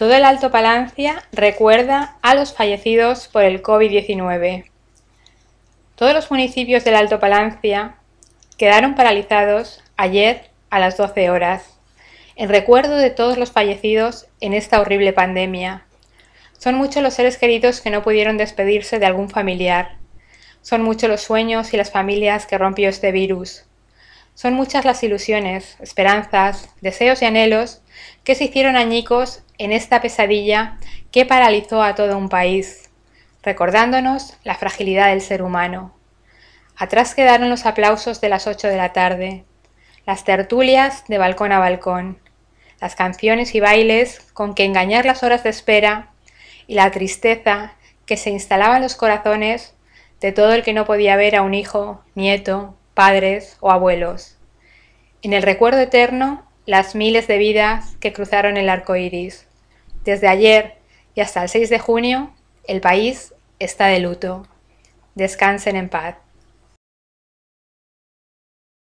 Todo el Alto Palancia recuerda a los fallecidos por el COVID-19. Todos los municipios del Alto Palancia quedaron paralizados ayer a las 12 horas, en recuerdo de todos los fallecidos en esta horrible pandemia. Son muchos los seres queridos que no pudieron despedirse de algún familiar. Son muchos los sueños y las familias que rompió este virus. Son muchas las ilusiones, esperanzas, deseos y anhelos se hicieron añicos en esta pesadilla que paralizó a todo un país, recordándonos la fragilidad del ser humano. Atrás quedaron los aplausos de las 8 de la tarde, las tertulias de balcón a balcón, las canciones y bailes con que engañar las horas de espera y la tristeza que se instalaba en los corazones de todo el que no podía ver a un hijo, nieto, padres o abuelos. En el recuerdo eterno las miles de vidas que cruzaron el arco iris. Desde ayer y hasta el 6 de junio, el país está de luto. Descansen en paz.